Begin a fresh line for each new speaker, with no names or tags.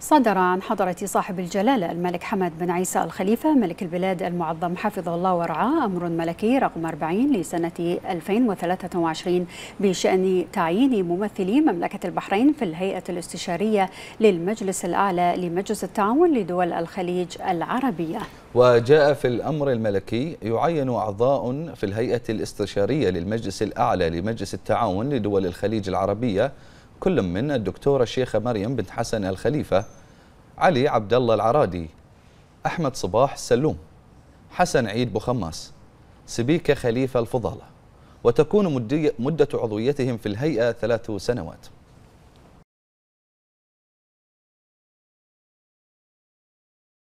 صدر
عن حضرة صاحب الجلالة الملك حمد بن عيسى الخليفة ملك البلاد المعظم حفظه الله ورعاه أمر ملكي رقم 40 لسنة 2023 بشأن تعيين ممثلي مملكة البحرين في الهيئة الاستشارية للمجلس الأعلى لمجلس التعاون لدول الخليج العربية
وجاء في الأمر الملكي يعين أعضاء في الهيئة الاستشارية للمجلس الأعلى لمجلس التعاون لدول الخليج العربية كل من الدكتورة الشيخة مريم بنت حسن الخليفة علي عبد الله العرادي أحمد صباح السلوم حسن عيد بخماس سبيكة خليفة الفضالة وتكون مدة عضويتهم في الهيئة ثلاث سنوات